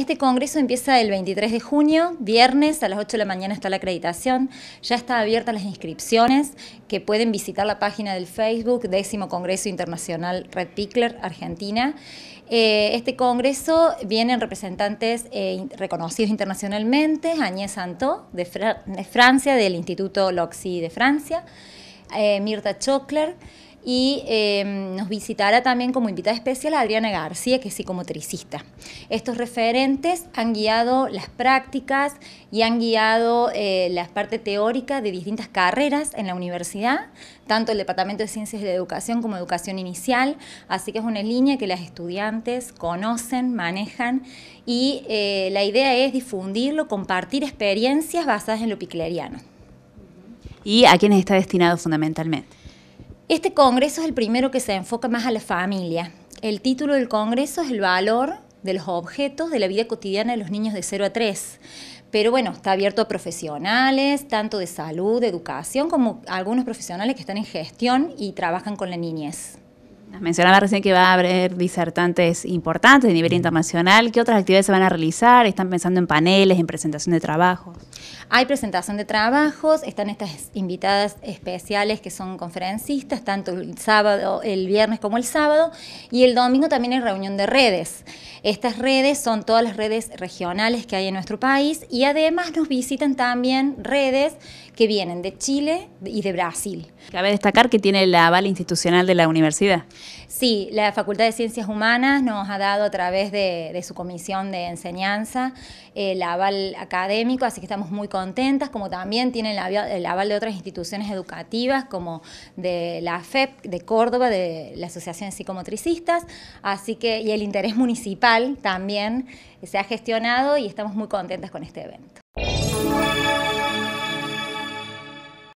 este congreso empieza el 23 de junio, viernes, a las 8 de la mañana está la acreditación. Ya está abierta las inscripciones, que pueden visitar la página del Facebook, décimo Congreso Internacional Red Pickler, Argentina. Eh, este congreso vienen representantes eh, reconocidos internacionalmente, Agnès Santó, de, Francia, del Instituto Loxi de Francia, eh, Mirta Chocler y em, nos visitará también como invitada especial Adriana García, que es psicomotricista. Estos referentes han guiado las prácticas y han guiado eh, la parte teórica de distintas carreras en la universidad, tanto el Departamento de Ciencias de la Educación como Educación Inicial, así que es una línea que las estudiantes conocen, manejan y eh, la idea es difundirlo, compartir experiencias basadas en lo picleriano. ¿Y a quiénes está destinado fundamentalmente? Este congreso es el primero que se enfoca más a la familia. El título del congreso es El valor de los objetos de la vida cotidiana de los niños de 0 a 3. Pero bueno, está abierto a profesionales, tanto de salud, de educación, como algunos profesionales que están en gestión y trabajan con la niñez mencionaba recién que va a haber disertantes importantes de nivel internacional. ¿Qué otras actividades se van a realizar? ¿Están pensando en paneles, en presentación de trabajos? Hay presentación de trabajos, están estas invitadas especiales que son conferencistas, tanto el sábado, el viernes como el sábado, y el domingo también hay reunión de redes. Estas redes son todas las redes regionales que hay en nuestro país y además nos visitan también redes que vienen de Chile y de Brasil. Cabe destacar que tiene el aval institucional de la universidad. Sí, la Facultad de Ciencias Humanas nos ha dado a través de, su comisión de enseñanza el aval académico, así que estamos muy contentas, como también tiene el, aval de otras instituciones educativas, como de la FEP de Córdoba, de la Asociación de Psicomotricistas, así que, y el interés municipal también se ha gestionado y estamos muy contentas con este evento.